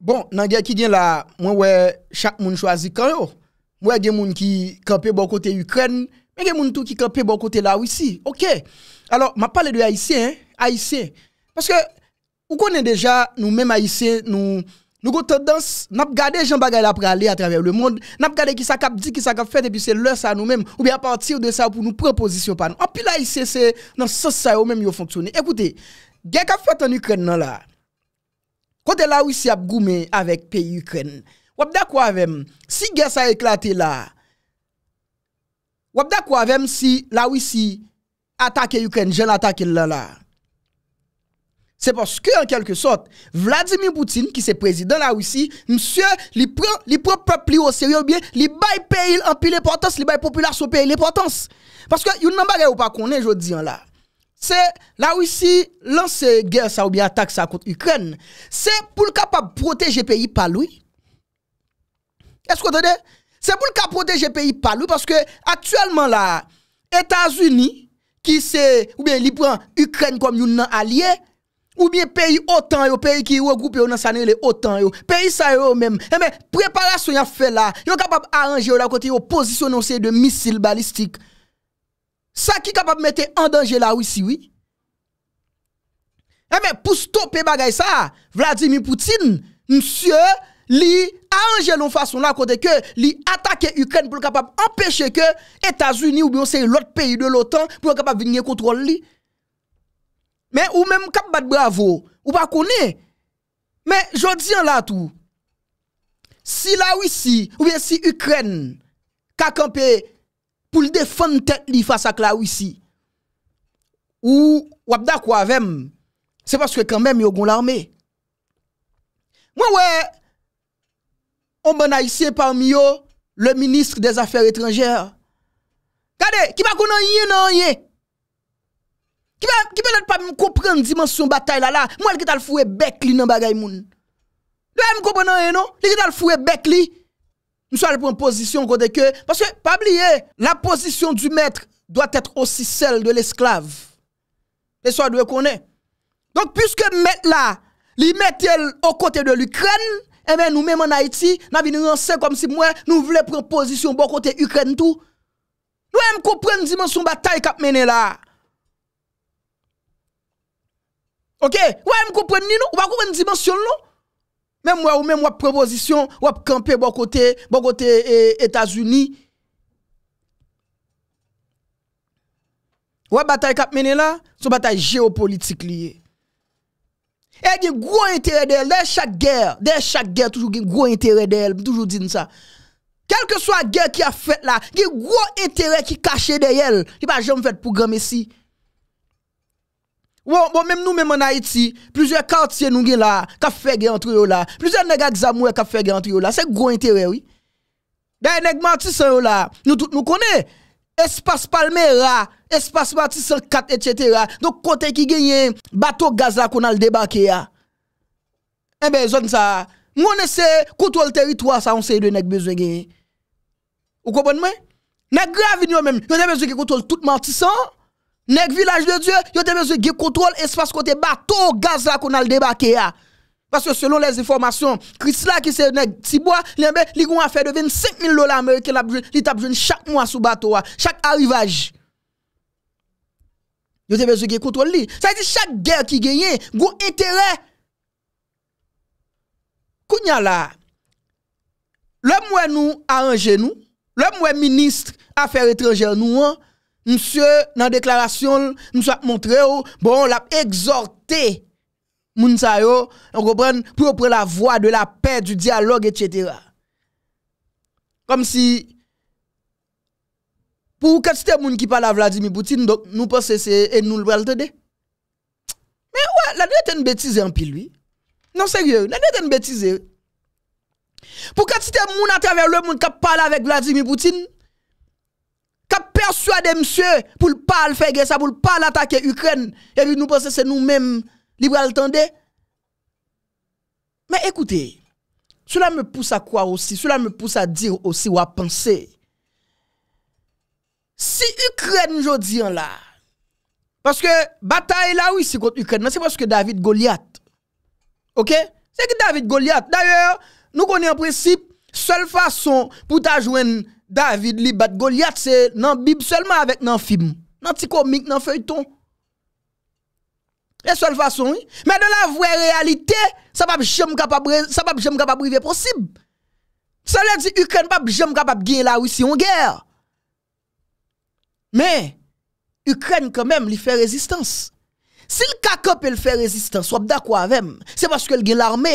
Bon, dans la guerre qui vient là, moi, ouais, chaque monde choisit quand yo. Moi, il y a des gens qui campent bon côté Ukraine, mais il y a des gens qui campent bon côté la Russie. OK. Alors, je parle de Haïtiens, hein, Haïtiens. Parce que, vous connaissez déjà, nous-mêmes Haïtiens, nous, nous avons tendance, nous regardons les gens qui aller à travers le monde, nous regardons qui ça qui ça fait, et puis c'est l'heure ça nous-mêmes, ou bien à partir de ça pour nous proposer ça. nous. En plus, Haïtiens, c'est dans ce sens ça, eux-mêmes, ils fonctionnent. Écoutez, qu'est-ce qui fait en Ukraine, là, Kote la wisi ap goume avèk peyi Ukren. Wabda kwa vèm, si gen sa eklate la. Wabda kwa vèm si la wisi atake Ukren, jen atake lè la. Se poske an kelke sot, Vladimir Poutine ki se prezident la wisi, msye li pre prepli o seriobye, li bay peyil an pi lè potens, li bay popylar sou peyil lè potens. Paske yon nan bagè ou pa konen jodi an la. Se la ou si lanse ger sa ou bi atak sa kont Ukren, se pou l kapab proteje peyi paloui. E sko te de? Se pou l kapab proteje peyi paloui, paske aktuellement la, Etats-Uni, ki se ou bi li pran Ukren kom yon nan alye, ou bi peyi otan yo, peyi ki yo grope yo nan sanye le otan yo, eh peyi sa yo men, e men, preparasyon yon fe la, yon kapab aranje yo la konti yo posisyon nou se de misil balistik, sa ki kapap mette an danje la wisi wi? E eh men pou stoppe bagay sa, Vladimir Poutine, msye li anje loun fason la kote ke, li atake Ukren pou kapap empeshe ke, Etasuni ou biyon se lot peyi de lotan, pou kapap vinyen kontrol li. Men ou men mkap bat bravo, ou pa konen. Men jodi an la tou, si la wisi, ou biyon si Ukren, kakampe, pour le défendre tête li face à la Russie ou wap quoi c'est parce que quand même yo gon l'armée moi ouais on ben haïtien parmi eux, le ministre des affaires étrangères Regardez, qui va connaître rien rien qui peut qui peut pas comprendre dimension bataille là là moi qui t'a le fouet bec li dans bagay moun là me comprendre non qui t'a le fouet bec li nous sommes prendre position côté que. Parce que, pas oublier, la position du maître doit être aussi celle de l'esclave. Et ça doit connaître. Donc, puisque maître là, il met au côté de l'Ukraine, eh bien, nous même en Haïti, nous venons comme si moi, nous voulons prendre position bon côté Ukraine tout. Nous même comprendre la dimension bataille qu'a mené là. OK? Nous aimons comprendre, nous, on va comprendre dimension là. Mem wè ou men wè proposisyon wè p'kampè bò kote e, Etasuni. Wè batay kap menè la, sou batay geopolitik liye. E gen gro interè de lè chak gèr. Dè chak gèr toujou gen gro interè de lè. Toujou din sa. Kèlke so a gèr ki a fèt la, gen gro interè ki kache de lè. Ki pa jèm fèt pou gam esi. Bon, mèm nou mèm an Haiti, plüzyè kartye nou gen la, kafe gen antre yo la, plüzyè nega gzamou e kafe gen antre yo la, se gwen terè wè. Da yon neg matisan yo la, nou konè, espas palme ra, espas matisan kat, etc. Donk kontè ki genyen, batok gaz la konan ldebake ya. Mèm ben zon sa, mwen esè, koutol teritwa sa, on se yon neg bezwen gen. Ou kon bon mwen? Neg grave nyo mèm, yon ne bezwen ki koutol tout matisan, Nèg village de Dieu, yo te besoin de contrôle espace côté bateau gaz là qu'on a débarqué là. Ah. Parce que selon les informations, Chris là qui c'est nèg Tibois, il a fait de 25 000 dollars américains là, il tape chaque mois sous bateau ah. chaque arrivage. Yo te besoin de contrôle li. Ça veut dire chaque guerre qui gagne, gros intérêt. Kounya là, le moi nous arrange nous, le moi ministre affaires étrangères nous, hein monsieur, dans la déclaration, nous avons montré, bon, l'a exhorté, les yo, on comprend, prendre la voie de la paix, du dialogue, etc. Comme si, pour ait des gens qui parle à Vladimir Poutine, donc nous pensons que c'est et nous le Mais ouais, la dette une bêtise en pile, lui. Non, sérieux, la dette une bêtise. Pour que des moun à travers le monde qui parle avec Vladimir Poutine, Cap persuadé monsieur pour pas le faire ça, pour pas l'attaquer Ukraine. Et nous pensons c'est nous-mêmes libre à Mais écoutez, cela me pousse à croire aussi, cela me pousse à dire aussi ou à penser. Si Ukraine en là, parce que bataille là oui c'est contre Ukraine, c'est parce que David Goliath. OK C'est que David Goliath. D'ailleurs, nous connaissons en principe seule façon pour ta joindre David li bat golyat se nan bib selman avèk nan film. Nan ti komik nan feuyton. E sol fason yi. Men nan la vwe realite, sa pap jem kapap brive prosib. Sa le di Ukren pap jem kapap gen la wisi yon ger. Men, Ukren kamem li fè rezistans. Si l kaka pè l fè rezistans, wap da kwa avèm, se baske l gen l armè.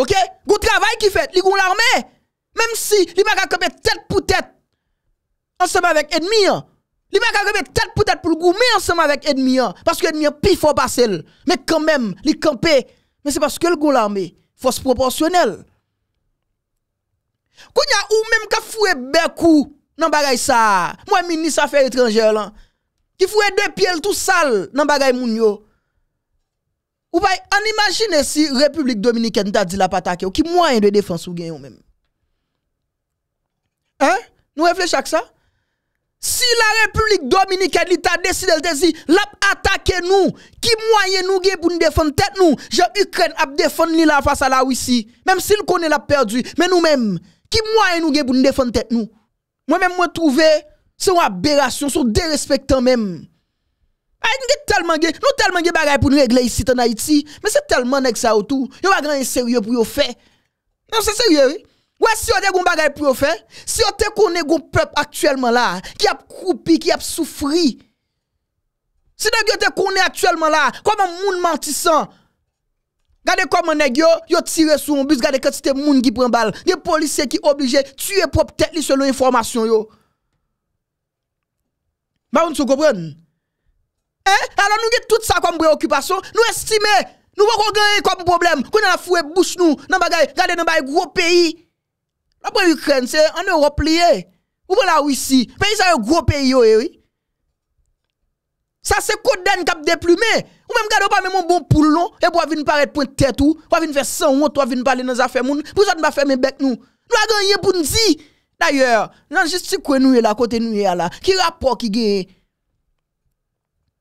Ok? Gou travay ki fèt, li goun l armè. Mèm si li mè ka kopè tèt pou tèt ansèmè vèk edmiyan. Li mè ka kopè tèt pou tèt pou l'gou mè ansèmè vèk edmiyan. Paske edmiyan pi fò basèl. Mè kèmèm li kèmpe. Mè se paske l'goulan mè fòs proporsyonel. Kou nya ou mèm ka fouè bè kou nan bagay sa. Mwen mini safè etranger lan. Ki fouè dè piel tout sal nan bagay moun yo. Ou bay an imagine si Republik Dominikè nta di la patake ou ki mwen yon dè defans ou gen yon mèm. Hein? Nous réfléchissons à ça. Si la République dominicaine l'État décide de dire attaquer nous, qui moyen nous pour nous défendre tête nous, j'ai Ukraine à défendre la face à la Russie, même s'il connaît la perdu, mais nous-mêmes, qui moyen nous pour nous défendre nous. Moi-même, moi trouvé, c'est une aberration, c'est dérespectant même. Ah, nous tellement tellement de choses pour nous régler ici en Haïti, mais c'est tellement nèg ça autour. y pas grand sérieux pour nous faire. Non, c'est sérieux. Ouè, si yo te kounen goun prepe aktuelman la, ki ap koupi, ki ap soufri. Si yo te kounen aktuelman la, kouman moun mantisan. Gade kouman neg yo, yo tire sou moun bis, gade koumite moun giprembal. De polise ki oblije, tue prepe tekli selon informasyon yo. Maroun sou gobren? Eh, alo nou ge tout sa kouman bre okupasyon, nou estime, nou wakon genye kouman problem, kouman la fwe bouch nou, nan bagay, gade nan bagay gwo peyi. La pou yu kren se, an e wop liye. Ou pou la wisi. Men yi sa yon gro peyi yo ewi. Sa se koden kap de plume. Ou men m gade ou pa men moun bon pou loun. E pou a vin paret pou tete ou. Ou a vin fe san wot. Ou a vin pale nan zafè moun. Pou zot m pa fè men bek nou. Nou a ganyen pou nzi. D'ayor, nan jist si kwen nou e la kote nou e la. Ki rap po ki gen.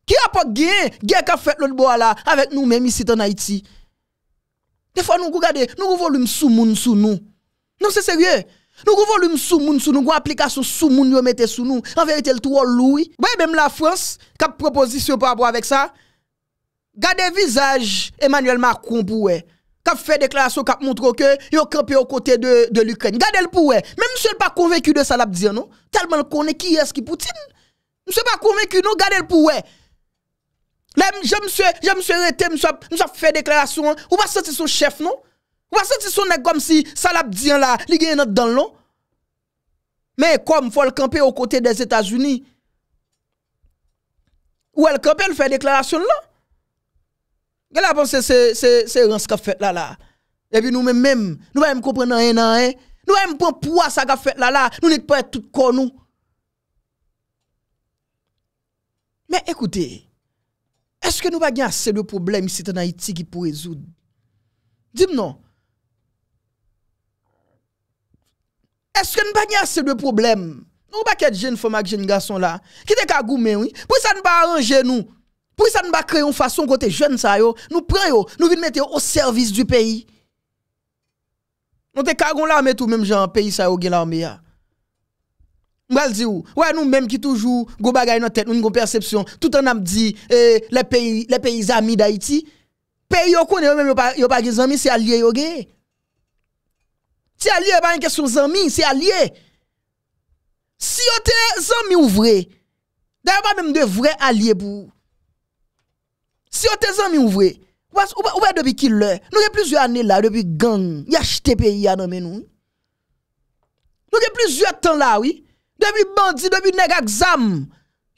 Ki rap po gen. Gen ka fèt lout bo la. Awek nou men mi sit an Haiti. De fwa nou gou gade, nou gou volim sou moun sou nou. Non, c'est sérieux. Nous avons volume sous moun sous nous, application sous moun yo mette sous nous. En vérité, le trop loué. Ouais, même la France, cap proposition par rapport avec ça. le visage Emmanuel Macron pour a fait déclaration, a montré que yo campé aux côtés de, de l'Ukraine. Gardez le pour Même suis pas convaincu de ça l'a dire non. Tellement le connaît qui est-ce qui Poutine. Monsieur pas convaincu non, gardez le pour Là, je monsieur, je me rete, fait fait déclaration. Ou pas senti son chef non? Ou pas senti son nèg comme si ça l'a dit la li gen dans l'on. Mais comme faut le camper aux côtés des États-Unis. Ou elle camper elle fait déclaration là. Elle a pensé c'est c'est c'est ce qu'a fait là là. Et puis nous même même, nous même comprendre rien rien. Nous même pas poids ça qu'a fait là là, nous n'étions pas tout corps nous. Mais écoutez, est-ce que nous pas assez de problèmes ici en Haïti qui pour résoudre Dis-moi non. Est-ce que nous pas assez de problèmes Nous pas de jeunes femmes et jeunes garçons là qui te ka vous oui. Pour ça nous pas arranger nous. Pour ça nous pas créer une façon côté jeunes ça yo, nous prenons yo, nous vinn mettre au service du pays. Nous te ka gon l'armée tout même genre pays ça yo gen l'armée on di dire, ouais nous même qui toujours go bagaille dans tête, nous une perception tout en a dit eh, les pays les pays amis d'Haïti, pays yo connaît même yo pas yo pas des amis c'est alliés yo Si a liye ba yon kesyon zanmi, si a liye. Si yo te zanmi ou vre, da yon pa mèm de vre a liye pou. Si yo te zanmi ou vre, ouwe dobi ki lè, nou ke plizye anè la, dobi gang, yache te peyi anè menou. Nou ke plizye tan la, oui, dobi bandi, dobi negak zam,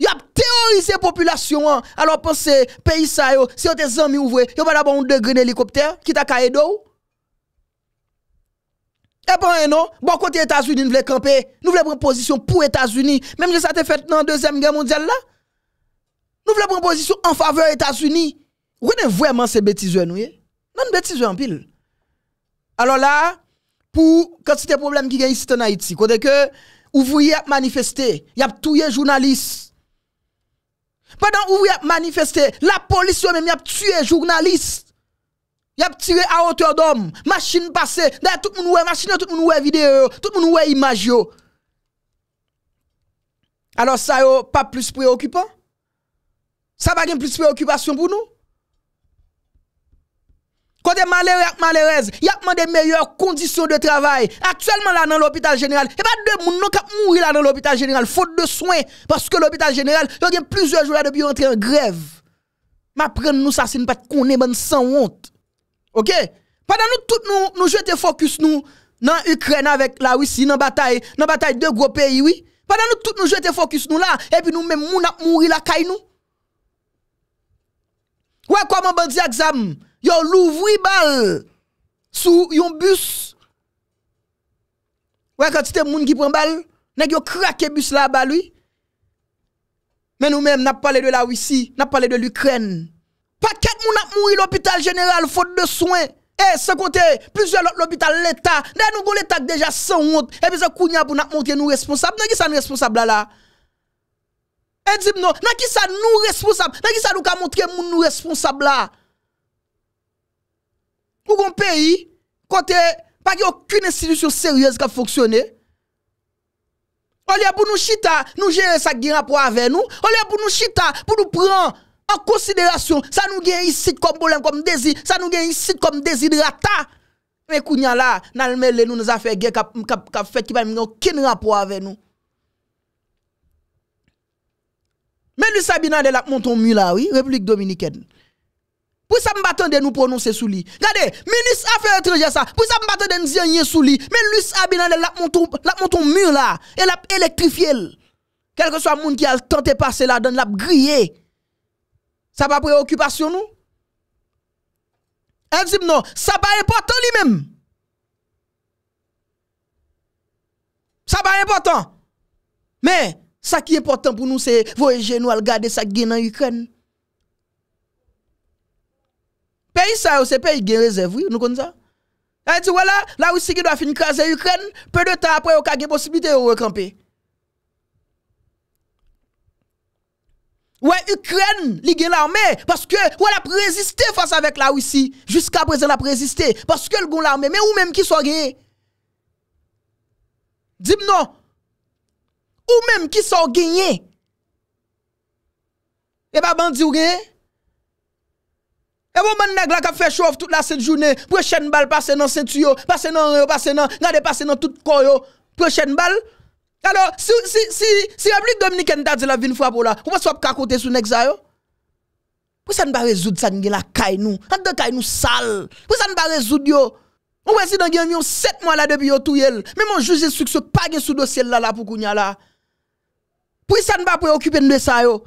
yop teorize populasyon an, alo panse peyi sa yo, si yo te zanmi ou vre, yon pa daba yon degren helikopter, kita ka edo ou. Et ben non, bon côté États-Unis nous voulons camper, nous voulons prendre position pour États-Unis, même si ça été fait dans la deuxième guerre mondiale là. Nous voulons prendre position en faveur États-Unis. Vous voyez vraiment ces bêtises nous eh? Non bêtises en pile. Alors là, pour quand c'était problème qui gagne ici en Haïti, côté que ouvriers manifesté, y a tué journalistes. Pendant ouvriers manifesté, la police même y a tué journalistes. Y a tiré à hauteur d'homme, machine passée, tout le monde machine, tout le monde ouais vidéo, tout le monde ouais image Alors ça n'est pas plus préoccupant Ça pas plus préoccupation pour nous Côté malheureux et il y a des meilleures conditions de travail. Actuellement là dans l'hôpital général, et pas de monde qui mourir là dans l'hôpital général faute de soins parce que l'hôpital général, il y a plusieurs jours là depuis entrer en grève. M'apprendre nous ça c'est pas est bonne sans honte. Ok, padan nou tout nou jete fokus nou nan Ukren avèk la wisi nan batay, nan batay dè gwo peyi wè, padan nou tout nou jete fokus nou la, epi nou men moun ap mouri la kay nou. Wè kwa moun bandi aksam, yo lou vwi bal sou yon bus, wè kwa tite moun ki pren bal, neg yo krake bus la bal wè, men nou men nap pale de la wisi, nap pale de l'Ukren. Moun ap moui l'hôpital jeneral fote de souen. E, se kote, plizye l'hôpital l'Etat. Nè yon goun l'Etat kdeja se moun. E pise koun yon ap moun te nou responsab. Nè ki sa nou responsab la la? E, di m nou, nè ki sa nou responsab? Nè ki sa nou ka moun te nou responsab la? Moun goun peyi, kote, pa ki okun institusyon seryèz ka foksyone. Oli ap moun nou chita, nou jere sa gina pou ave nou. Oli ap moun nou chita, pou nou pran... en considération, ça nous gagne ici comme problème, comme désir, ça nous gagne ici comme déshydrata. Mais kounya là, nous mêlé nous nous affaires guerre cap cap fait qui pas aucun rapport avec nous. Mais lui Sabina de la monton mur là oui, République dominicaine. Pour ça de nous prononcer sous lui. Regardez, ministre affaires étrangères ça, pour ça m'attendre nous dire sous lui. Mais lui Sabina de la monton la monton mur là, elle a électrifié. Quel que soit monde qui a tenté passer là dans l'a grillé. Sa pa pre-okupasyon nou? El zib nou, sa pa repotan li menm. Sa pa repotan. Men, sa ki repotan pou nou se voyeje nou al gade sa gen nan Ukran. Pei sa yo se pei gen rezervi, nou kon za? El zi wala, la wisi ki do a fin kaze Ukran, pe de ta apre yo kage posibite yo rekampi. Ouè Ukren li gen l'armè, paske ouè la preziste fasa vek la Ouissi, jiska prezen la preziste, paske l'gon l'armè, men ou mèm ki son genye. Dib nou, ou mèm ki son genye, e pa bandi ou genye, e pou men neg la ka fechof tout la set jounè, prechen bal pase nan setuyo, pase nan reyo, pase nan, nade pase nan tout koyo, prechen bal, prechen bal, Yalo, si yon plik Dominik endadze la vin fwa pou la, wè swap kakote sou nek zay yo? Pwè sa nba rezoud sa gen la kay nou? An de kay nou sal? Pwè sa nba rezoud yo? Mwen si den gen vyon set mwa la debi yo tou yel. Mwen mwen juzi sou kse pagye sou dosyel la la pou kounya la. Pwè sa nba preokype ndesay yo?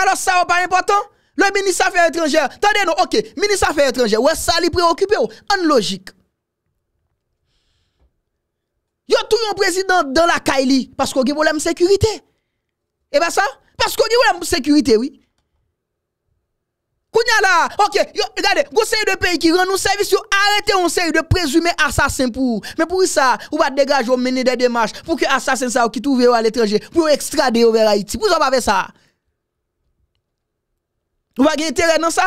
Yalo, sa wè pa importan? Lè, mini safè etranjè. Tande nou, ok, mini safè etranjè. Wè, sa li preokype yo? An logik. Yo tou yon prezident dan la kaili pasko gen volem sekurite. E ba sa? Pasko gen volem sekurite, oui. Kounya la, ok, yo, gade, gosey de peyi ki ren nou servis, yo arete yon sey de prezume asasen pou ou. Men pou yon sa, ou ba degaj ou mene de demache pou ki asasen sa ou ki tou veyo al etreje, pou yo ekstrade yo vera iti. Pou yon pa ve sa? Ou ba gen teren nan sa?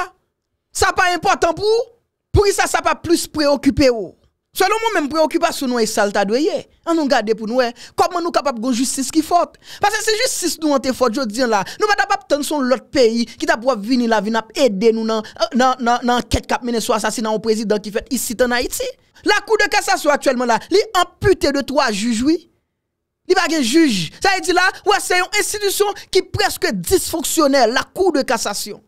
Sa pa important pou ou? Pou yon sa, sa pa plus preokupè ou. Salon moun men preokipa sou nou e salta dweye. An nou gade pou nou e. Koman nou kapap goun justice ki fote. Pase se justice nou an te fote, jo diyan la, nou pata pap tan son lot peyi, ki tap wap vini la, vini ap ede nou nan, nan, nan, nan, nan ket kap mene sou asasina an prezident ki fet isi tan Haiti. La kou de kasasyon aktuelman la, li ampute de to a jujoui. Li bagen juj. Sa yi di la, wè se yon institusyon ki preske disfonksyonel, la kou de kasasyon.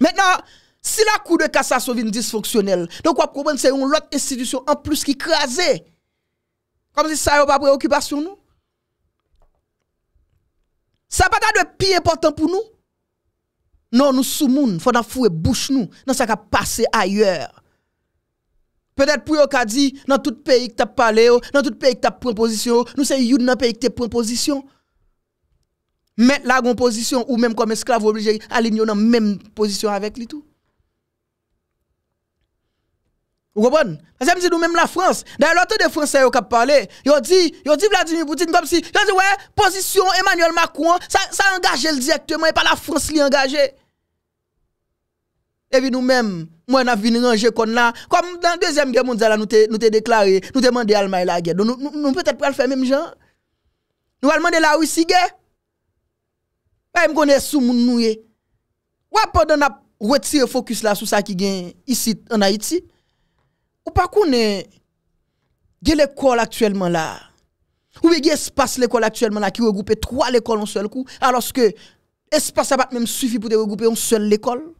Mètena, wè se yon institusyon ki preske disfonksyonel, Si la kou dwe ka sa sovin disfonksyonel, donk wap kou mwen se yon lot institisyon an plus ki kreaze, kom si sa yon pa pou yon kibasyon nou? Sa pa ta dwe pi important pou nou? Non, nou sou moun, fwa nan fwe bouch nou, nan sa ka pase ayer. Pedet pou yon ka di, nan tout peyi ki ta pale yo, nan tout peyi ki ta ponpozisyon yo, nou se yon nan peyi ki te ponpozisyon. Met la konpozisyon ou menm konme esklave oblije, alinyon nan menm ponpozisyon avek li tou. Vous comprenez Parce que nous même la France, dans l'autre des Français qui parlé, ils ont dit, ils ont dit Vladimir Poutine comme si, ils ont dit ouais, position Emmanuel Macron, ça, ça engage directement et pas la France qui engage. Et puis nous-mêmes, moi a venu ranger comme là, comme dans la deuxième guerre mondiale nous avons déclaré, nous avons demandé à l'Allemagne la guerre. Donc nous, nous peut-être pas le faire même genre. Nous allons demander la Russie guerre. Pas me connais sous mon noué. Ou pendant n'a retirer focus là sur ça qui gagne ici en Haïti. Ou pas qu'on est l'école actuellement là. Ou bien espace l'école actuellement là qui regroupe trois écoles en seul coup, alors que espace ça pas même suffit pour regrouper une seule école.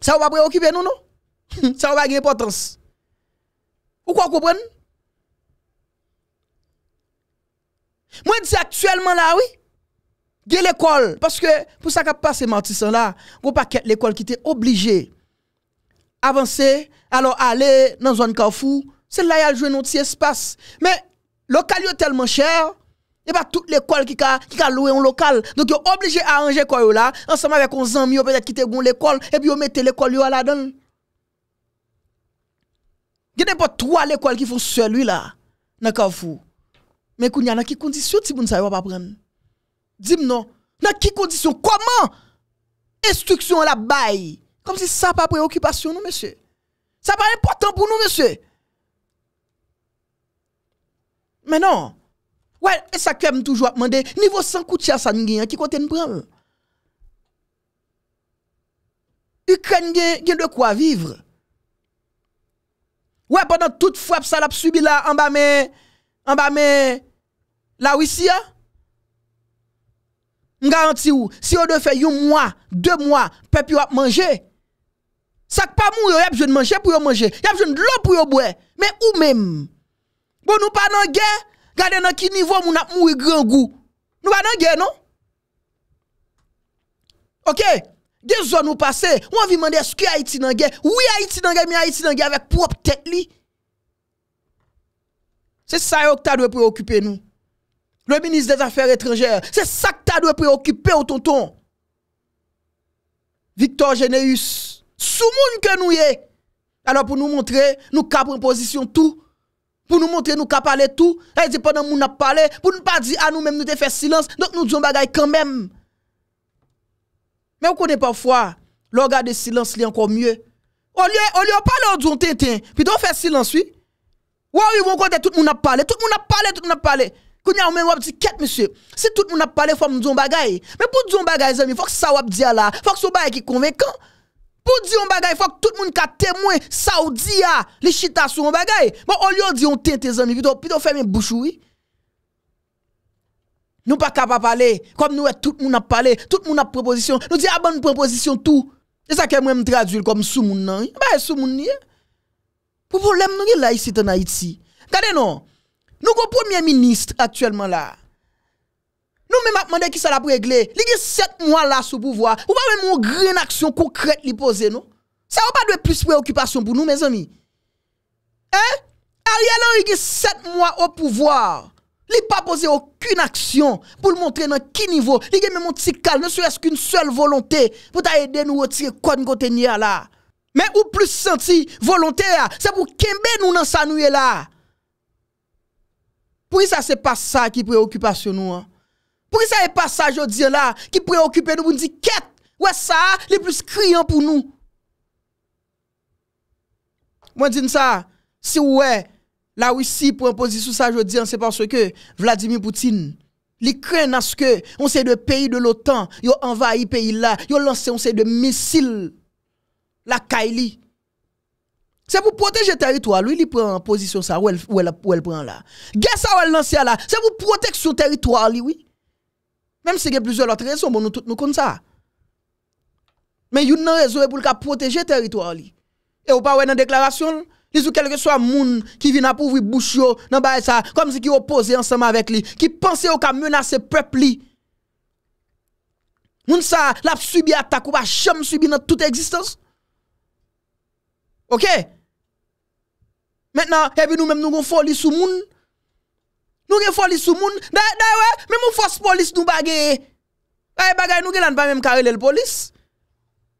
Ça va préoccuper nous, non? Ça va avoir importance. Ou quoi comprendre? Moi, je dis actuellement là, oui. de l'école. Parce que pour ça qu'a passé Martissan là, vous pas l'école qui était obligée avancer, alors aller dans zone carrefour, c'est là qu'il y a un espace. Mais le local est tellement cher, et pas toute l'école qui a qui a loué un local. Donc est obligé à arranger quoi là, ensemble avec un ami peut-être quitter l'école et puis on mettez l'école là-dedans. Il n'y a pas trois écoles qui font celui-là dans carrefour. Mais il y a dans qui condition si vous ne savez pas prendre. Dis-moi dans qui condition comment instruction la baille comme si ça pas préoccupation, nous, monsieur. Ça pas important pour nous, monsieur. Mais non. Ouais, et ça que me toujours demander, niveau sans couture, ça chasse gagne qui côté nous prendre Ukraine a de quoi vivre. Ouais, pendant toute frappe ça l'a subi là en bas mais en bas la Russie. Je hein? garantis si on doit faire un mois, deux mois, peuple a manger. Sak pa moun yo yap jwen manje pou yo manje Yap jwen lo pou yo bwe Men ou men Bo nou pa nan gen Gade nan ki nivou moun ap moun yu gran gou Nou pa nan gen nou Ok De zon nou pase Mwen vi mande sku ya iti nan gen Ou ya iti nan gen mi ya iti nan gen Avek prop tek li Se sa yo kta dwe pou yo okupe nou Loi minis de zafere etranjere Se sa kta dwe pou yo okupe ou tonton Victor Geneus sous moun que nous y Alors pour nous montrer, nous capons position tout. Pour nous montrer, nous capons parler tout. Et dit pendant nous n'a parlé, pour ne pas dire à nous-mêmes, nous te faire silence. Donc nous disons bagaille quand même. Mais on connaît parfois, l'organe de silence est encore mieux. Au lieu, au lieu parler, on dit on tintin. Puis on fait silence, oui. Ou ils vont côté, tout le monde a parlé, tout le monde a parlé, tout le monde a parlé. Quand un même dit quête monsieur, si tout le monde a parlé, faut me dire choses. Mais pour dire choses, il faut que ça wap dit là, faut que ce soit qui convaincant. Pou di yon bagay, fok tout moun ka temwen saoudiya li chita sou moun bagay. Mwen bon, ol yon di yon tente zanmi, pito fèm yon bouchoui. Nou pa kapap pale, kom nou e tout moun ap pale, tout moun ap proposition, nou di aban yon proposition tou. E sa ke mwen m tradwil kom sou moun nan, ba e sou moun ni. E. Pou pou lem nou yon la yisi tan Haiti. Gade nou, nou kon premier ministre aktuelman la, Nou men ap mande ki sa la pregle, li ge set mwa la sou pouvoi, pou pa men moun gren aksyon konkret li pose nou. Sa wap pa dwe plus preokupasyon pou nou, men zami? Eh? A li alan li ge set mwa ou pouvoi, li pa pose okun aksyon pou l montre nan ki nivou, li ge men moun ti kal, ne sou reskoun sol volonté, pou ta ede nou wotire kon kote niya la. Men ou plus senti, volonté ya, sa pou kembe nou nan sa nouye la. Pou y sa se pa sa ki preokupasyon nou an? Pwè sa e pa sa jodi an la ki preokupè nou pou ndi ket? Wè sa, li plus kriyan pou nou. Mwen din sa, si wè la wisi pou imposi sou sa jodi an, se panso ke Vladimir Poutine li kren aske onse de peyi de l'OTAN yo anvayi peyi la, yo lansè onse de misil la kaili. Se pou proteje teritouan li, li pren an posisyon sa wè l pran la. Gè sa wè l lansè la, se pou protej sou teritouan li, wè. Même s'il y a plusieurs autres raisons, nous tous nous connaissons ça. Mais il y a une raison pour protéger le territoire. Et au pas dans la déclaration, les ou a que soit moun qui vient à pouvoir bouche comme si qui opposé ensemble avec lui qui pensait au cas le peuple li moun ça l'a subi attaque ou pas jamais subi dans toute existence OK maintenant et puis nous même nous gon folie sous Nou gen folis ou moun, mè moun fos folis nou bagye. Baye bagay nou gen lan pa mèm karele l polis.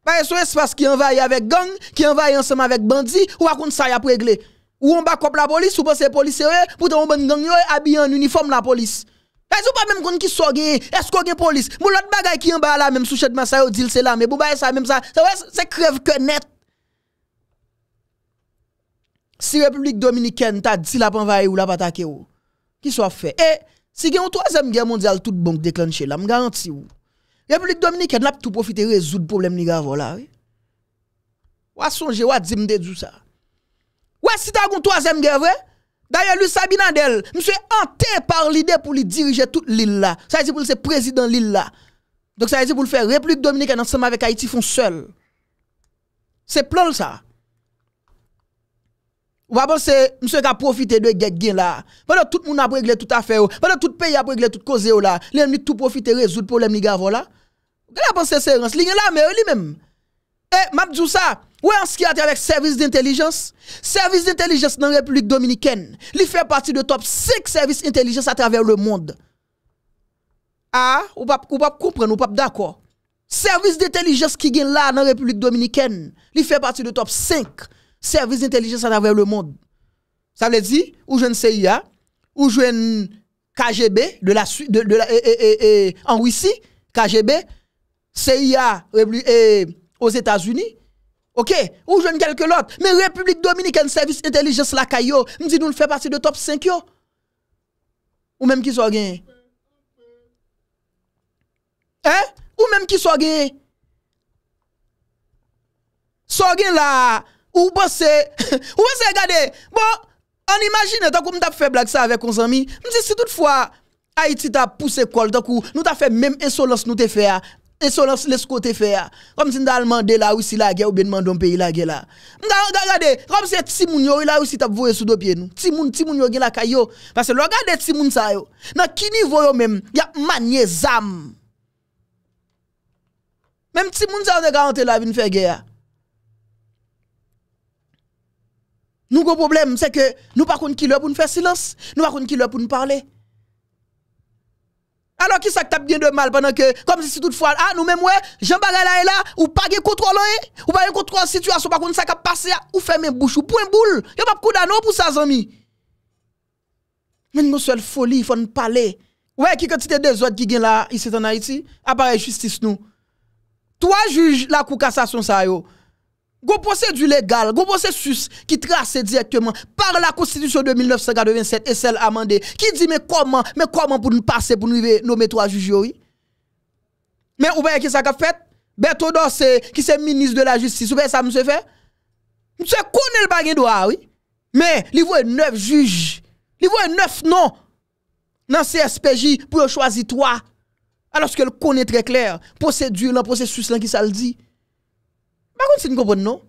Baye sou e spas ki envaye avèk gang, ki envaye ansèm avèk bandi, ou akoun sa ya pregle. Ou an bakop la polis, ou pan se polis e wè, pou te an ban gang yo e abye an uniform la polis. Baye sou pa mèm kon ki soge, esko gen polis. Moun lot bagay ki envaye la mèm sou chèdman sa yo, dil se la mèm, mèm pou baye sa mèm sa, se krev kè net. Si Republik Dominikèn ta di la panvaye ou la patake yo, qui soit fait. Et si il y a une troisième guerre mondiale, tout bon déclenchée, là, je garantis vous. République dominicaine, n'a pas tout profité résoudre le problème de la là. Oui? Ou à songer, ou à dire de ça. Ou à si as une troisième guerre, vrai? D'ailleurs, lui, Sabinadel, suis hanté par l'idée pour lui diriger toute l'île là. Ça veut dire pour le président de l'île là. Donc ça veut dire pour le faire République dominicaine ensemble avec Haïti font seul. C'est plan ça. Ou pa pon se, msè yon ka profite dwe gèk gen la. Pwede tout moun apregle tout afè yo. Pwede tout peyi apregle tout koze yo la. Lèm ni tout profite rezout pou lèm ni gavò la. Ou pa pon se serens, li gen la mè yo li mèm. E, mabdjousa, wè e ans ki ate avèk servis d'intellijens? Servis d'intellijens nan Republik Dominikèn. Li fè pati de top 5 servis d'intellijens atraver le mond. Ha? Ou pa pou kompren, ou pa pou d'akò. Servis d'intellijens ki gen la nan Republik Dominikèn. Li fè pati de top 5 servis d'intellijens. service d'intelligence à travers le monde. Ça veut dire, ou jeune CIA, ou jeune KGB de la, de, de eh, eh, eh, en Russie, KGB, CIA aux États-Unis, ok, ou jeune quelques autres. Mais République Dominicaine, service intelligence la caillou, me dit nous le fait partie de top 5 yo. Ou même qui soit gagné. Hein? Ou même qui soit gagné. Soit là. Ou bose, ou bose gade, bon, an imagine tok ou mta fe blak sa ave konsan mi, mse si tout fwa Haiti ta puse kol, tok ou nou ta fe menm ensolos nou te fe ya, ensolos lesko te fe ya, kwa mse ndalman de la wisi la ge ou benman don peyi la ge la. Mga gade, kwa mse timoun yo yi la wisi tap voye sou do pye nou, timoun, timoun yo gen la kayo, vase lo gade timoun sa yo, nan ki ni vo yo menm, ya manye zam. Menm timoun sa yon de gante la vin fe ge ya, Nou go problem se ke nou pa koun ki lè pou nou fè silans, nou pa koun ki lè pou nou parle. Ano ki sak tap gen de mal penan ke, kom si si tout fwa, ah, nou men mwen, jen bagay la e la, ou pa gen kontrol ane, ou pa gen kontrol ane situasyon, nou pa koun sak ap pase a, ah, ou fè men bouch ou pou en boule, yo pa pou koud ane ou pou sa zami. Men monswe l foli, fò nou pale. Ou e ki kontite de zot ki gen la isi ton Haiti, apare justice nou. To a juj la kou kasa son sa yo. Go procédure légale, go processus qui trace directement par la constitution de 1987 et celle amendée qui dit mais comment mais comment pour nous passer pour nous nommer trois juges oui. Mais ou bien qui ça a fait Beto qui c'est ministre de la justice ou bien ça monsieur fait Monsieur connaît le bagage droit oui. Mais il voit neuf juges, il voit neuf noms dans CSPJ pour choisir trois alors que le connaît très clair procédure, le processus là qui ça le dit. Par contre, si nous comprenons,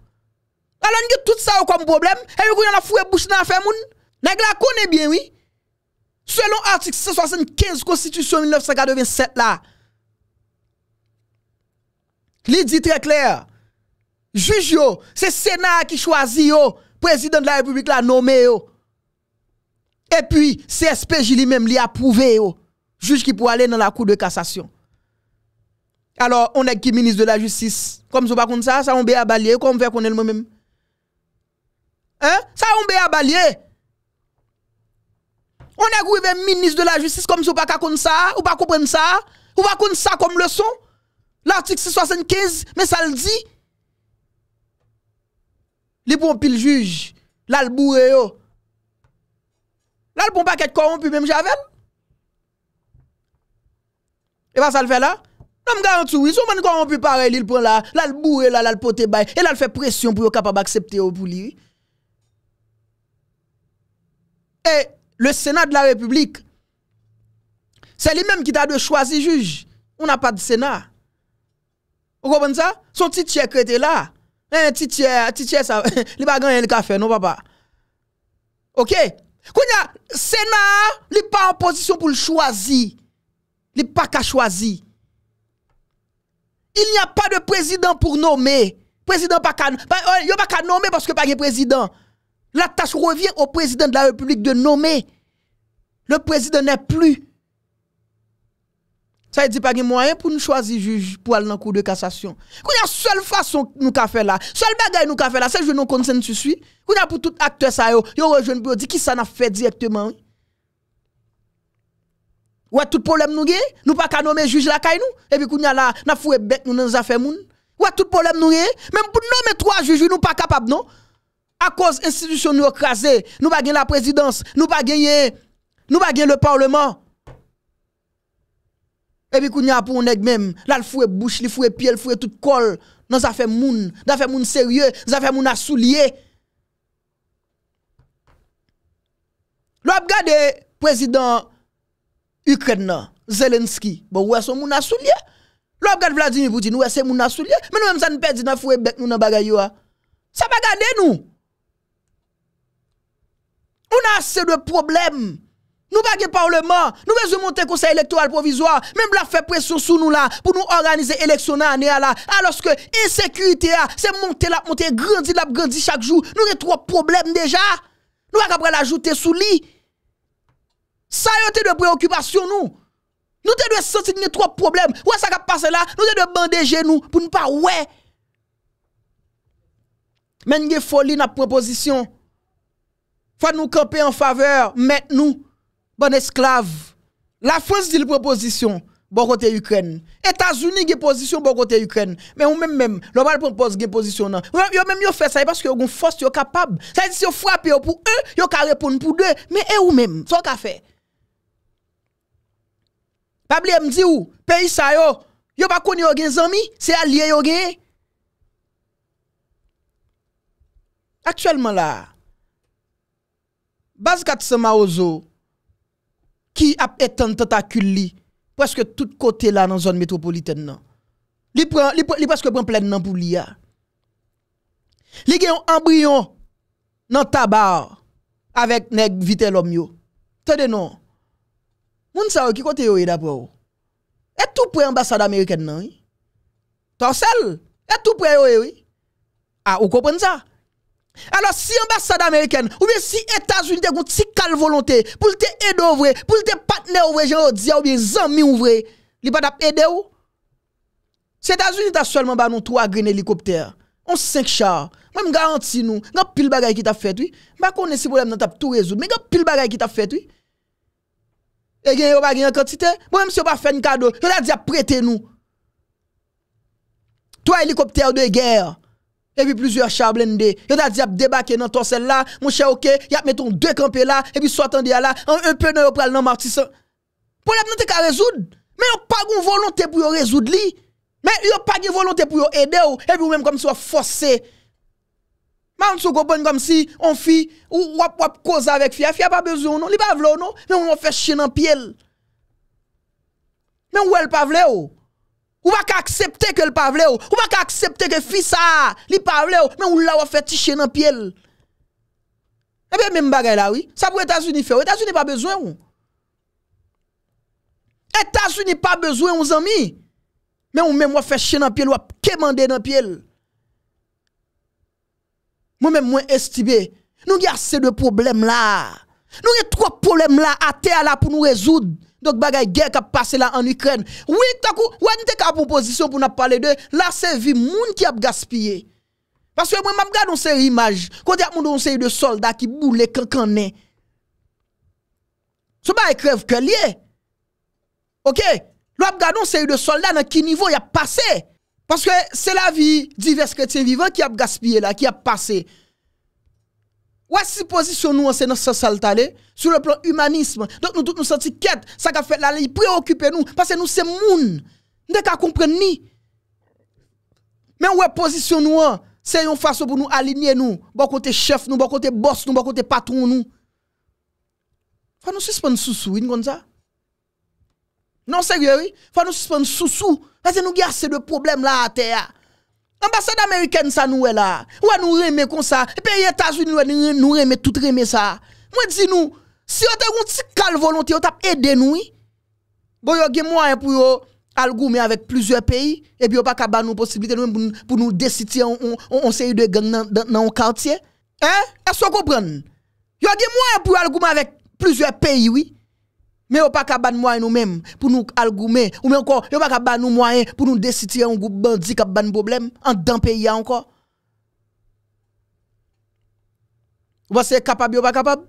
alors nous tout ça comme problème, et nous avons foué bouche dans la fait moun. Nèg la connaît bien, oui. Selon article 175 Constitution 1987 là, il dit très clair, juge c'est Sénat qui choisit yo, président de la République la nommé yo. Et puis, CSPJ lui-même lui approuvé yo, juge qui pour aller dans la cour de cassation. Alors, on ek ki minis de la justis, kom sou pa kon sa, sa yon be a balye, kon mwen fè kon el mwen mèm. Hein? Sa yon be a balye. On ek ou even minis de la justis, kom sou pa ka kon sa, ou pa koupen sa, ou pa kon sa kom lè son. L'artik si 75, mè sa l'di. Li pou an pi l'juj, la l'bou e yo. La l'pou an pa ket kon, pou mèm javèl. E pa sa l'fè la? Non, me garantis, oui, son on corrompu pareil, il prend là, là le bourré là, là le poté bail, et là le fait pression pour capable accepter pour lui. Et le Sénat de la République, c'est lui-même qui t'a de choisir juge. On n'a pas de Sénat. Vous comprenez ça? Son petit qui était là. Un eh, petit titier, ça, il va gagner le café, non, papa? Ok? Quand Sénat, il n'est pas en position pour le choisir. Il n'est pas qu'à choisir. Il n'y a pa de prezident pou nomer. Prezident pa ka nomer, oh, yo pa ka nomer porske pa gen prezident. La tache revie au prezident de la republik de nomer. Le prezident n'è plu. Sa y di pa gen mwanyen pou nou chwazi juj pou al nan kou de kasasyon. Kou n'y a sol fason nou ka fè la. Sol bagay nou ka fè la. Se jounon konsen tu sui. Kou n'y a pou tout akte sa yo. Yo jounbou yo di ki sa na fè direktman yo. Ouais, tout problème nous gagne, nous pas qu'à nommer juge la caille nous. Et puis kounya là, n'a foué bête nous dans les affaires moun. Ouais, tout problème nous gagne, même pour nommer trois juges nous pas capable non. À cause institution nous écrasé, nous pas gagner la présidence, nous pas gagner nous pas gagner le parlement. Et puis kounya pour nèg même, là le foué bouche, le foué pied, le foué tout col dans les moun, dans affaires moun sérieux, dans affaires moun à soulier. L'on gade président Ukrèd nan, Zelenski, bo wè son moun a sou liè. Lò wè gade vladini vou di nou wè se moun a sou liè, men nou wè msa nou pedi nan fwe bek nou nan bagay yo a. Sa bagade nou. Nou nan ase de problem. Nou bagye parlement, nou wè zou montè konsè elektoral provizwa, men blè fè presyon sou nou la pou nou oranize eleksyonan anè a la. A lòske insekuitè a, se montè la, montè grandit la, grandit chak jou, nou wè tro problem deja. Nou wè gade apre la joute sou liè. Sa yo te dwe pre-okupasyon nou? Nou te dwe sensi dne tro problem? Ou an sa ka pase la? Nou te dwe bandege nou pou nou pa ouè? Men gen foli na preposisyon. Fwa nou kepe en faveur, met nou. Bon esklave. La fwens di l preposisyon, bon kote Ukren. Etas uni gen posisyon, bon kote Ukren. Men ou men men, lor man l preposisyon nan. Yo men yo fwe, sa yo paske yo goun fwos yo kapab. Sa yo si yo fwape yo pou un, yo ka repoun pou dwe. Men e ou men, sa yo ka fwe? Bab liye mdi ou, pe isa yo, yo pa konye yo gen zami, se a liye yo gen. Aksuelman la, baz kat sema ozo, ki ap etan tatakul li, pweske tout kote la nan zon metropoliten nan. Li pweske pran plen nan pou li ya. Li gen yon ambriyon nan tabar, avèk neg vitel om yo. Tade non. Moun sa wè ki kote yo e dap wè ou? E tou pre ambassade Ameriken nan e? Torsel? E tou pre yo e ah, ou e? A ou kopen sa? Alo si ambassade Ameriken ou be si Etas Unite kon ti kal volontè pou lte edo wè pou lte patne wè jè ou di ya ou be zanmi wè, li pa dap edè ou? Se Etas Unite a solman ba nou 3 green helikopter ou 5 char, mwen mga an ti nou mwen pil bagay ki ta fèt wè mwen konen si poulem nan tap tou rezout mwen pil bagay ki ta fèt wè E gen yon pa gen yon kantite, mwen mse yon pa fen kado, yon la di ap prete nou. Troye helikopter de ger, e pi plizye a chablen de, yon la di ap debake nan torsel la, mwen che ok, yon ap meton de kampe la, e pi satan de ya la, an yon prene yon pral nan martisan. Po lèp nan te ka rezoud, mwen yon pa gen volante pou yon rezoud li, mwen yon pa gen volante pou yon ede ou, e pi mwen mse yon forse li. Man sou gopon kom si, on fi, ou wap wap koza vek fi, a fi a pa bezwen ou nou, oh? li pa vle ou nou, men ou wap fe chen an pi el. Men ou el pa vle ou, ou wak a aksepte ke el pa vle ou, ou wak a aksepte ke fi sa, li pa vle ou, men ou la wap fe ti chen eh an pi el. Epe men bagay la ou, sa pou Etasouni fe ou, Etasouni pa bezwen ou. Oh. Etasouni pa bezwen ou zami, men ou men wap fe chen an pi el, wap ke mande nan pi el. Mwen men mwen estibe, nou gya se de problem la. Nou gya trok problem la a te ala pou nou rezoud. Dok bagay gèk ap pase la an Ukren. Ouye, takou, wè nite ka ap oposisyon pou nap pale de, la se vi moun ki ap gaspye. Paswe mwen mwen ap gade on se rimaj, kote ya moun do on se yu de solda ki boule kankanen. Souba e krev ke liye. Ok, lwa ap gade on se yu de solda nan ki nivou yap pase. Paske se la vi, divers kretien vivan ki ap gaspye la, ki ap pase. Ouè si pozisyon nou an se nan sosal tale, sou le plan humanisme, donk nou tout nou santi ket, sa ka fet la li, preokipe nou, pase nou se moun, nou de ka kompre ni. Men ouè pozisyon nou an, se yon faso pou nou alinye nou, bo kote chef nou, bo kote boss nou, bo kote patron nou. Fa nou se spen sou sou in kon sa? Nan sèrye wè, fwa nou sifon sou sou, wè se nou gase de problem la a te ya. Ambasade Ameriken sa nou wè la, wè nou reme kon sa, e peye etaj wè nou reme, nou reme tout reme sa. Mwen di nou, si yo te yon ti kal volonti, yo tap ede nou wè, bo yo gemwa yon pou yo algoume avèk plüzyè peyi, e pi yo pa kaba nou posibilite nou wè pou nou desiti an on se yi de gen nan an kantye. Eh, e so koupren? Yo gemwa yon pou yo algoume avèk plüzyè peyi wè, Mais on pas capable moyen nous-mêmes pour nous algoumer ou même encore, on pas capable nous moyen pour nous décider un groupe bandit qui a ban problème en dans pays encore. Vous êtes capable ou pas capable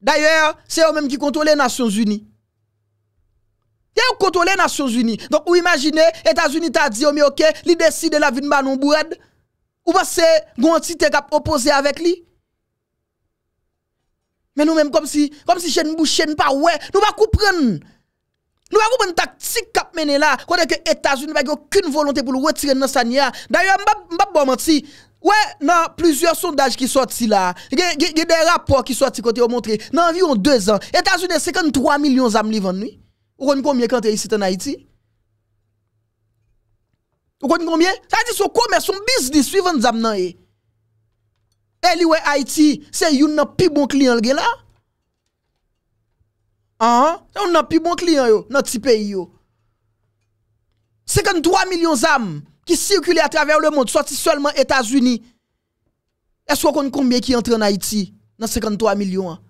D'ailleurs, c'est eux même qui contrôlent les Nations Unies. Ils contrôlent les Nations Unies. Donc, vous imaginez, les États-Unis t'a dit, oh, ok, ils décident la vie de Banon Bourad. Ou parce que, une entité qui opposé avec lui. Mais nous-mêmes, comme si, comme si chaîne bouche, chaîne pas, ouais, nous pas comprendre. Nous pas comprendre tactique qui mené là, quand que États-Unis n'ont aucune volonté pour le retirer dans sanya. D'ailleurs, je ne pas mentir. Ouais, dans plusieurs sondages qui sortent là, il y a des rapports qui sortent côté montré, dans environ deux ans, les États-Unis ont 53 millions d'âmes livrent nuit. Vous avez combien quand ici en Haïti? Vous avez combien? Ça veut dire son commerce, son business suivant les âmes E liwe Haiti, se yon nan pi bon kliyan lge la? An? Se yon nan pi bon kliyan yo, nan ti peyi yo? 53 milyon zam ki sirkule a traver le moun, soti solman Etasuni. E swakon konbe ki entre nan Haiti, nan 53 milyon?